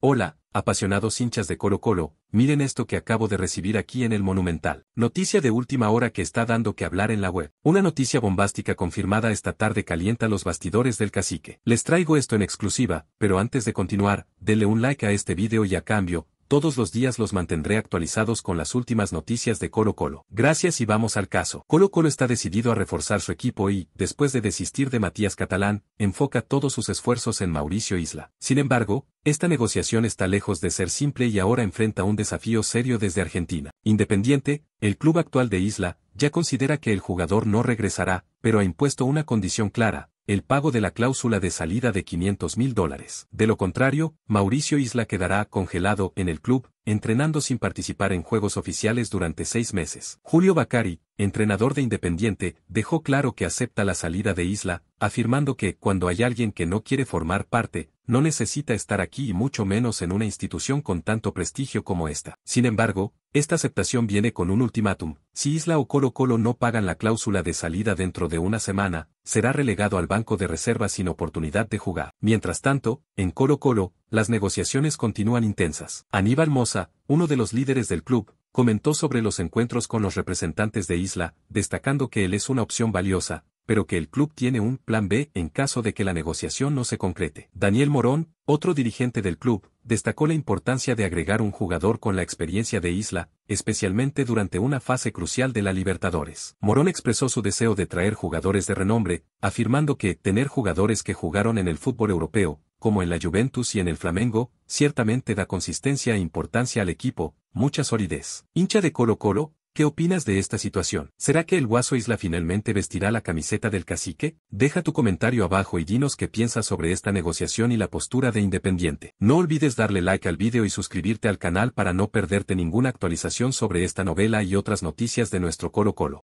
Hola, apasionados hinchas de Colo Colo, miren esto que acabo de recibir aquí en el Monumental. Noticia de última hora que está dando que hablar en la web. Una noticia bombástica confirmada esta tarde calienta los bastidores del cacique. Les traigo esto en exclusiva, pero antes de continuar, denle un like a este video y a cambio, todos los días los mantendré actualizados con las últimas noticias de Colo Colo. Gracias y vamos al caso. Colo Colo está decidido a reforzar su equipo y, después de desistir de Matías Catalán, enfoca todos sus esfuerzos en Mauricio Isla. Sin embargo, esta negociación está lejos de ser simple y ahora enfrenta un desafío serio desde Argentina. Independiente, el club actual de Isla, ya considera que el jugador no regresará, pero ha impuesto una condición clara, el pago de la cláusula de salida de 500 mil dólares. De lo contrario, Mauricio Isla quedará congelado en el club, entrenando sin participar en juegos oficiales durante seis meses. Julio Bacari, entrenador de Independiente, dejó claro que acepta la salida de Isla, afirmando que, cuando hay alguien que no quiere formar parte, no necesita estar aquí y mucho menos en una institución con tanto prestigio como esta. Sin embargo, esta aceptación viene con un ultimátum, si Isla o Colo Colo no pagan la cláusula de salida dentro de una semana, será relegado al banco de reserva sin oportunidad de jugar. Mientras tanto, en Colo Colo, las negociaciones continúan intensas. Aníbal Moza, uno de los líderes del club, comentó sobre los encuentros con los representantes de Isla, destacando que él es una opción valiosa, pero que el club tiene un plan B en caso de que la negociación no se concrete. Daniel Morón, otro dirigente del club, destacó la importancia de agregar un jugador con la experiencia de Isla, especialmente durante una fase crucial de la Libertadores. Morón expresó su deseo de traer jugadores de renombre, afirmando que tener jugadores que jugaron en el fútbol europeo, como en la Juventus y en el Flamengo, ciertamente da consistencia e importancia al equipo, mucha solidez. Hincha de Colo Colo, ¿Qué opinas de esta situación? ¿Será que el Guaso Isla finalmente vestirá la camiseta del cacique? Deja tu comentario abajo y dinos qué piensas sobre esta negociación y la postura de Independiente. No olvides darle like al video y suscribirte al canal para no perderte ninguna actualización sobre esta novela y otras noticias de nuestro Colo Colo.